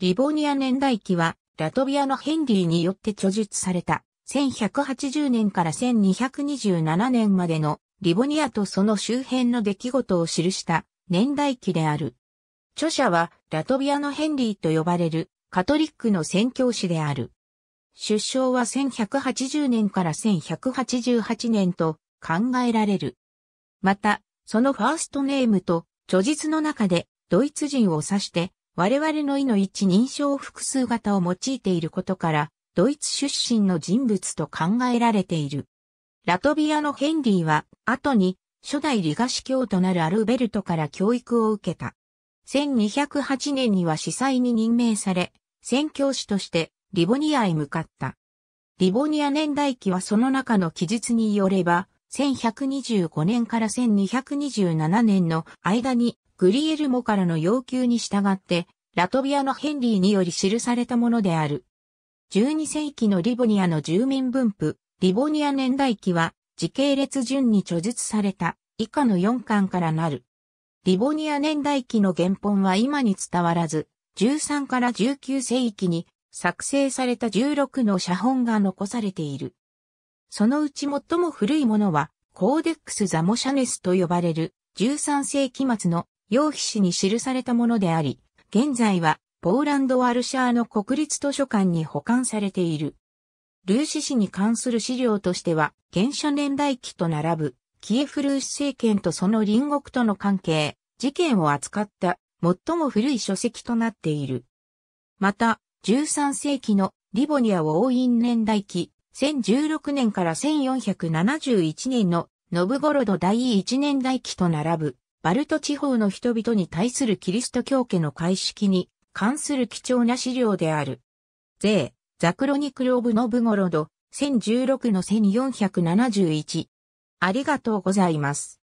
リボニア年代記は、ラトビアのヘンリーによって著述された、1180年から1227年までの、リボニアとその周辺の出来事を記した年代記である。著者は、ラトビアのヘンリーと呼ばれる、カトリックの宣教師である。出生は1180年から1188年と考えられる。また、そのファーストネームと、著述の中で、ドイツ人を指して、我々の意の一認証複数型を用いていることから、ドイツ出身の人物と考えられている。ラトビアのヘンリーは、後に、初代リガ司教となるアルベルトから教育を受けた。1208年には司祭に任命され、宣教師としてリボニアへ向かった。リボニア年代記はその中の記述によれば、1125年から1227年の間にグリエルモからの要求に従ってラトビアのヘンリーにより記されたものである。12世紀のリボニアの住民分布、リボニア年代記は、時系列順に著述された、以下の4巻からなる。リボニア年代記の原本は今に伝わらず、13から19世紀に作成された16の写本が残されている。そのうち最も古いものは、コーデックス・ザ・モシャネスと呼ばれる13世紀末の用皮紙に記されたものであり、現在はポーランド・ワルシャーの国立図書館に保管されている。ルーシ氏に関する資料としては、原初年代記と並ぶ、キエフルーシ政権とその隣国との関係、事件を扱った最も古い書籍となっている。また、13世紀のリボニア王院年代記、1016年から1471年のノブゴロド第1年代記と並ぶバルト地方の人々に対するキリスト教家の開式に関する貴重な資料である。税、ザクロニクロブ・ノブゴロド、1016の1471。ありがとうございます。